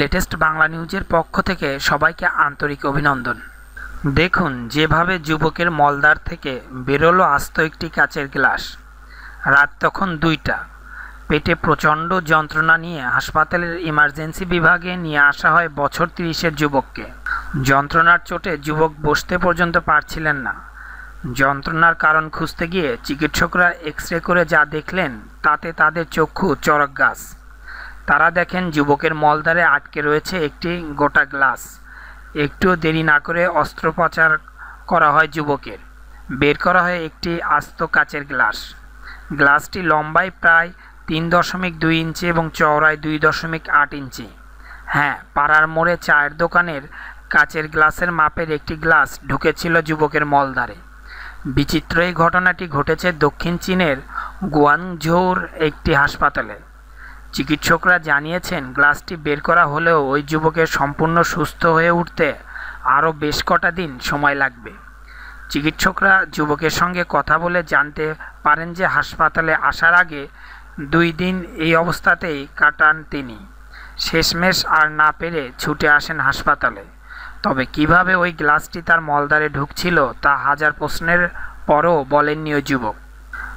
latest Bangla নিউজের পক্ষ থেকে সবাইকে আন্তরিক অভিনন্দন দেখুন যেভাবে যুবকের মলদার থেকে বেরোলো আস্ত একটি কাচের গ্লাস রাত তখন দুইটা পেটে প্রচণ্ড যন্ত্রণা নিয়ে হাসপাতালের ইমার্জেন্সি বিভাগে নিয়ে আসা হয় বছর তিরিশের যুবককে যন্ত্রণার চোটে যুবক বসতে পর্যন্ত পারছিলেন না যন্ত্রণার কারণ খুঁজতে গিয়ে চিকিৎসকরা এক্স রে করে যা দেখলেন তাতে তাদের চক্ষু চরক গাছ তারা দেখেন যুবকের মলদারে আটকে রয়েছে একটি গোটা গ্লাস একটু দেরি না করে অস্ত্রোপচার করা হয় যুবকের বের করা হয় একটি আস্ত কাচের গ্লাস গ্লাসটি লম্বায় প্রায় তিন দশমিক দুই ইঞ্চি এবং চওড়ায় দুই দশমিক আট ইঞ্চি হ্যাঁ পাড়ার মোড়ে চায়ের দোকানের কাচের গ্লাসের মাপের একটি গ্লাস ঢুকেছিল যুবকের মলদারে বিচিত্র এই ঘটনাটি ঘটেছে দক্ষিণ চীনের গুয়াংঝৌর একটি হাসপাতালে চিকিৎসকরা জানিয়েছেন গ্লাসটি বের করা হলেও ওই যুবকের সম্পূর্ণ সুস্থ হয়ে উঠতে আরও বেশ কটা দিন সময় লাগবে চিকিৎসকরা যুবকের সঙ্গে কথা বলে জানতে পারেন যে হাসপাতালে আসার আগে দুই দিন এই অবস্থাতেই কাটান তিনি শেষমেশ আর না পেরে ছুটে আসেন হাসপাতালে তবে কিভাবে ওই গ্লাসটি তার মলদারে ঢুকছিল তা হাজার প্রশ্নের পরও বলেননি ওই যুবক